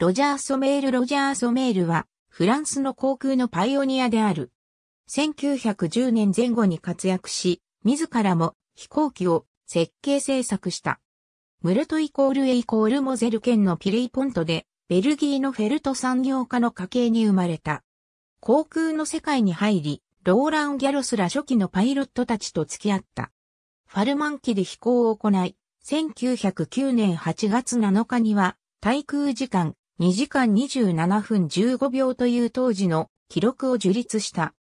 ロジャー・ソメール・ロジャー・ソメールは、フランスの航空のパイオニアである。1910年前後に活躍し、自らも飛行機を設計制作した。ムルトイコールエイコールモゼル県のピレイポントで、ベルギーのフェルト産業家の家系に生まれた。航空の世界に入り、ローラン・ギャロスら初期のパイロットたちと付き合った。ファルマン機で飛行を行い、1909年8月7日には、対空時間2時間27分15秒という当時の記録を樹立した。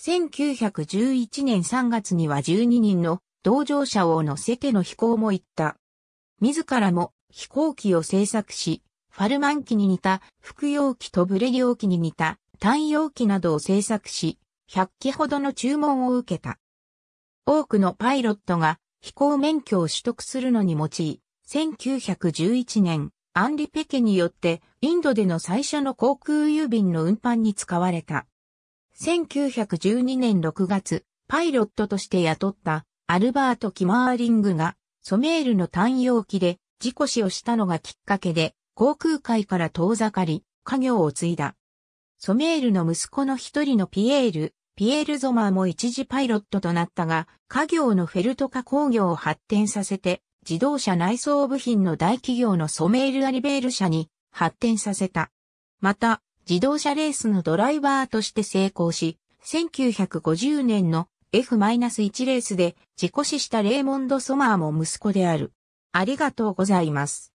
1911年3月には12人の同乗者を乗せての飛行も行った。自らも飛行機を製作し、ファルマン機に似た副用機とブレ用機に似た単用機などを製作し、100機ほどの注文を受けた。多くのパイロットが飛行免許を取得するのに用い、1911年アンリ・ペケによってインドでの最初の航空郵便の運搬に使われた。1912年6月、パイロットとして雇ったアルバート・キマーリングがソメールの単容機で事故死をしたのがきっかけで航空界から遠ざかり、家業を継いだ。ソメールの息子の一人のピエール、ピエール・ゾマーも一時パイロットとなったが、家業のフェルト化工業を発展させて、自動車内装部品の大企業のソメール・アリベール社に発展させた。また、自動車レースのドライバーとして成功し、1950年の F-1 レースで事故死したレーモンド・ソマーも息子である。ありがとうございます。